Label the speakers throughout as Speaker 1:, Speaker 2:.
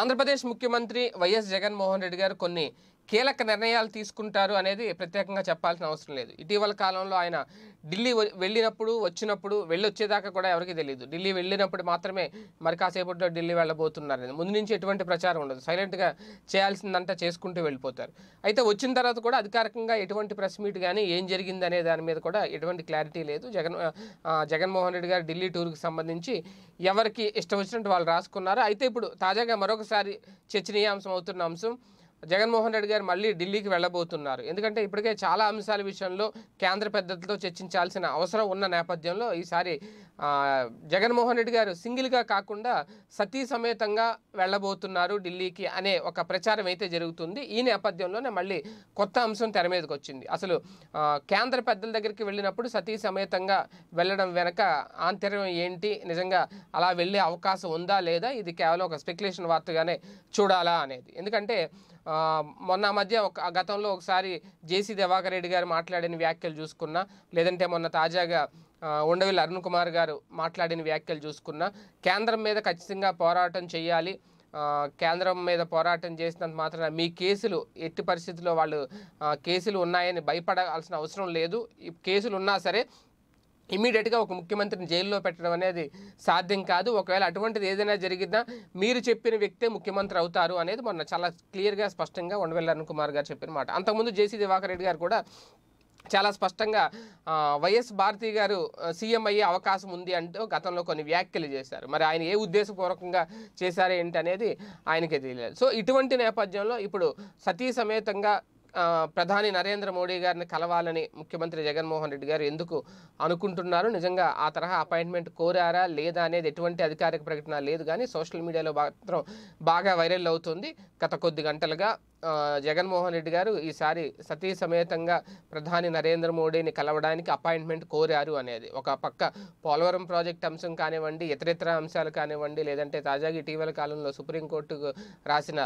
Speaker 1: ఆంధ్రప్రదేశ్ ముఖ్యమంత్రి వైఎస్ జగన్మోహన్ రెడ్డి గారు కొన్ని కీలక నిర్ణయాలు తీసుకుంటారు అనేది ప్రత్యేకంగా చెప్పాల్సిన అవసరం లేదు ఇటీవల కాలంలో ఆయన ఢిల్లీ వెళ్ళినప్పుడు వచ్చినప్పుడు వెళ్ళొచ్చేదాకా కూడా ఎవరికి తెలియదు ఢిల్లీ వెళ్ళినప్పుడు మాత్రమే మరి కాసేపట్లో ఢిల్లీ వెళ్ళబోతున్నారు ముందు నుంచి ఎటువంటి ప్రచారం ఉండదు సైలెంట్గా చేయాల్సిందంతా చేసుకుంటూ వెళ్ళిపోతారు అయితే వచ్చిన తర్వాత కూడా అధికారికంగా ఎటువంటి ప్రెస్ మీట్ కానీ ఏం జరిగింది అనే దాని మీద కూడా ఎటువంటి క్లారిటీ లేదు జగన్ జగన్మోహన్ రెడ్డి గారు ఢిల్లీ టూర్కి సంబంధించి ఎవరికి ఇష్టం వచ్చినట్టు వాళ్ళు రాసుకున్నారు అయితే ఇప్పుడు తాజాగా మరొకసారి చర్చనీయాంశం అవుతున్న అంశం జగన్మోహన్ రెడ్డి గారు మళ్ళీ ఢిల్లీకి వెళ్ళబోతున్నారు ఎందుకంటే ఇప్పటికే చాలా అంశాల విషయంలో కేంద్ర పెద్దలతో చర్చించాల్సిన అవసరం ఉన్న నేపథ్యంలో ఈసారి జగన్మోహన్ రెడ్డి గారు సింగిల్గా కాకుండా సతీ సమేతంగా వెళ్ళబోతున్నారు ఢిల్లీకి అనే ఒక ప్రచారం అయితే జరుగుతుంది ఈ నేపథ్యంలోనే మళ్ళీ కొత్త అంశం తెర మీదకి వచ్చింది అసలు కేంద్ర పెద్దల దగ్గరికి వెళ్ళినప్పుడు సతీ సమేతంగా వెళ్ళడం వెనక ఆంతర్యం ఏంటి నిజంగా అలా వెళ్ళే అవకాశం ఉందా లేదా ఇది కేవలం ఒక స్పెక్యులేషన్ వార్తగానే చూడాలా అనేది ఎందుకంటే మొన్న మధ్య ఒక గతంలో ఒకసారి జేసీ దివాకర్ రెడ్డి గారు మాట్లాడిన వ్యాఖ్యలు చూసుకున్నా లేదంటే మొన్న తాజాగా ఉండవిల్ అరుణ్ కుమార్ గారు మాట్లాడిన వ్యాఖ్యలు చూసుకున్నా కేంద్రం మీద ఖచ్చితంగా పోరాటం చేయాలి కేంద్రం మీద పోరాటం చేసినంత మాత్రాన మీ కేసులు ఎట్టి పరిస్థితుల్లో వాళ్ళు కేసులు ఉన్నాయని భయపడాల్సిన అవసరం లేదు కేసులు ఉన్నా సరే ఇమీడియట్గా ఒక ముఖ్యమంత్రిని జైల్లో పెట్టడం అనేది సాధ్యం కాదు ఒకవేళ అటువంటిది ఏదైనా జరిగినా మీరు చెప్పిన వ్యక్తే ముఖ్యమంత్రి అవుతారు అనేది మొన్న చాలా క్లియర్గా స్పష్టంగా ఉండవల్లి అరుణ్ కుమార్ గారు చెప్పిన మాట అంతకుముందు జేసీ దివాకర్ రెడ్డి గారు కూడా చాలా స్పష్టంగా వైఎస్ భారతి గారు సీఎం అయ్యే అవకాశం ఉంది అంటూ గతంలో కొన్ని వ్యాఖ్యలు చేశారు మరి ఆయన ఏ ఉద్దేశపూర్వకంగా చేశారు ఏంటనేది ఆయనకే తెలియలేదు సో ఇటువంటి నేపథ్యంలో ఇప్పుడు సతీ సమేతంగా ప్రధాని నరేంద్ర మోడీ గారిని కలవాలని ముఖ్యమంత్రి జగన్మోహన్ రెడ్డి గారు ఎందుకు అనుకుంటున్నారు నిజంగా ఆ తరహా అపాయింట్మెంట్ కోరారా లేదా అనేది ఎటువంటి అధికారిక ప్రకటన లేదు కానీ సోషల్ మీడియాలో మాత్రం బాగా వైరల్ అవుతుంది గత కొద్ది గంటలుగా జగన్మోహన్ రెడ్డి గారు ఈసారి సతీ సమేతంగా ప్రధాని నరేంద్ర మోడీని కలవడానికి అపాయింట్మెంట్ కోరారు అనేది ఒక పక్క పోలవరం ప్రాజెక్ట్ అంశం కానివ్వండి ఇతరితర అంశాలు కానివ్వండి లేదంటే తాజాగా ఇటీవల కాలంలో సుప్రీంకోర్టు రాసిన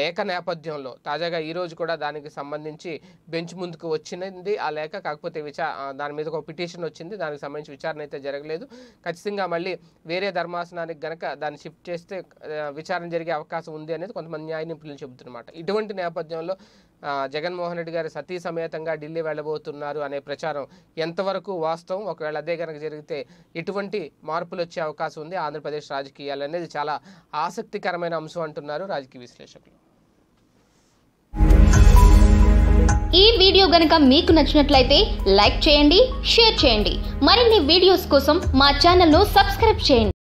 Speaker 1: లేఖ నేపథ్యంలో తాజాగా ఈరోజు కూడా దానికి సంబంధించి బెంచ్ ముందుకు వచ్చింది ఆ లేఖ కాకపోతే విచా దాని మీద ఒక పిటిషన్ వచ్చింది దానికి సంబంధించి విచారణ అయితే జరగలేదు ఖచ్చితంగా మళ్ళీ వేరే ధర్మాసనానికి గనక దాన్ని షిఫ్ట్ చేస్తే విచారణ జరిగే అవకాశం ఉంది అనేది కొంతమంది న్యాయ నిపుణులు చెబుతున్నమాట ఇటువంటి ఇటువంటి నేపథ్యంలో జగన్మోహన్ రెడ్డి గారు సతీ సమేతంగా ఢిల్లీ వెళ్ళబోతున్నారు అనే ప్రచారం ఎంతవరకు వాస్తవం ఒకవేళ అదే కనుక జరిగితే ఎటువంటి మార్పులు వచ్చే అవకాశం ఉంది ఆంధ్రప్రదేశ్ రాజకీయాలు అనేది చాలా ఆసక్తికరమైన అంశం అంటున్నారు రాజకీయ విశ్లేషకులు ఈ వీడియో గనక మీకు నచ్చినట్లయితే లైక్ చేయండి షేర్ చేయండి మరిన్ని వీడియోస్ కోసం మా ను సబ్స్క్రైబ్ చేయండి